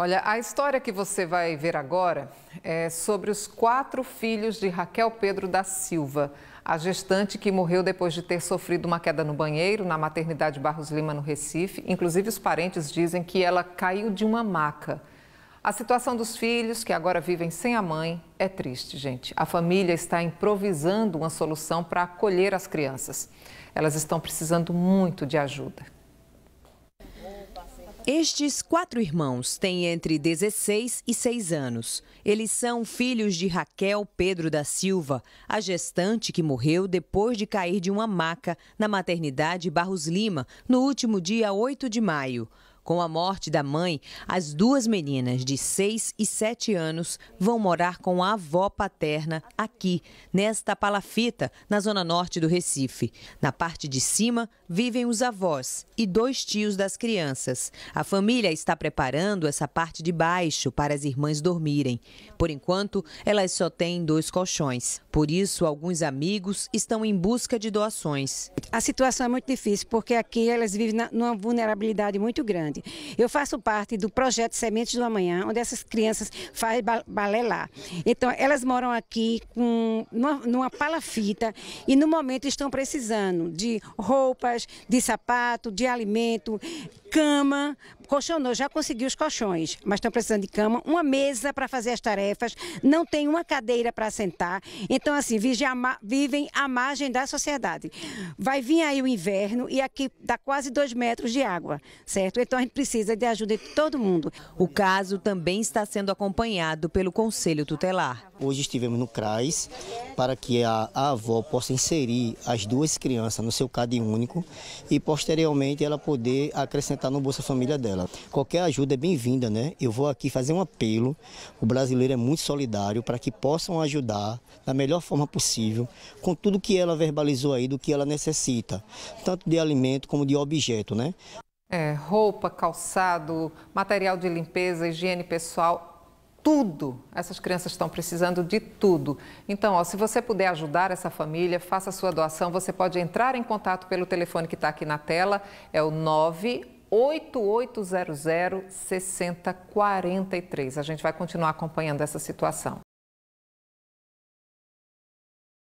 Olha, a história que você vai ver agora é sobre os quatro filhos de Raquel Pedro da Silva, a gestante que morreu depois de ter sofrido uma queda no banheiro na maternidade Barros Lima, no Recife. Inclusive, os parentes dizem que ela caiu de uma maca. A situação dos filhos, que agora vivem sem a mãe, é triste, gente. A família está improvisando uma solução para acolher as crianças. Elas estão precisando muito de ajuda. Estes quatro irmãos têm entre 16 e 6 anos. Eles são filhos de Raquel Pedro da Silva, a gestante que morreu depois de cair de uma maca na maternidade Barros Lima no último dia 8 de maio. Com a morte da mãe, as duas meninas de 6 e 7 anos vão morar com a avó paterna aqui, nesta palafita, na zona norte do Recife. Na parte de cima vivem os avós e dois tios das crianças. A família está preparando essa parte de baixo para as irmãs dormirem. Por enquanto, elas só têm dois colchões. Por isso, alguns amigos estão em busca de doações. A situação é muito difícil porque aqui elas vivem numa vulnerabilidade muito grande. Eu faço parte do projeto Sementes do Amanhã, onde essas crianças fazem balé lá. Então, elas moram aqui com, numa, numa palafita e no momento estão precisando de roupas, de sapato, de alimento, cama, colchão já conseguiu os colchões, mas estão precisando de cama, uma mesa para fazer as tarefas, não tem uma cadeira para sentar. Então, assim, vivem à margem da sociedade. Vai vir aí o inverno e aqui dá quase dois metros de água, certo? Então, gente precisa de ajuda de todo mundo. O caso também está sendo acompanhado pelo Conselho Tutelar. Hoje estivemos no CRAS para que a, a avó possa inserir as duas crianças no seu CAD único e posteriormente ela poder acrescentar no Bolsa Família dela. Qualquer ajuda é bem-vinda, né? Eu vou aqui fazer um apelo. O brasileiro é muito solidário para que possam ajudar da melhor forma possível com tudo que ela verbalizou aí do que ela necessita, tanto de alimento como de objeto, né? É, roupa, calçado, material de limpeza, higiene pessoal, tudo. Essas crianças estão precisando de tudo. Então, ó, se você puder ajudar essa família, faça sua doação. Você pode entrar em contato pelo telefone que está aqui na tela, é o 98800 6043. A gente vai continuar acompanhando essa situação.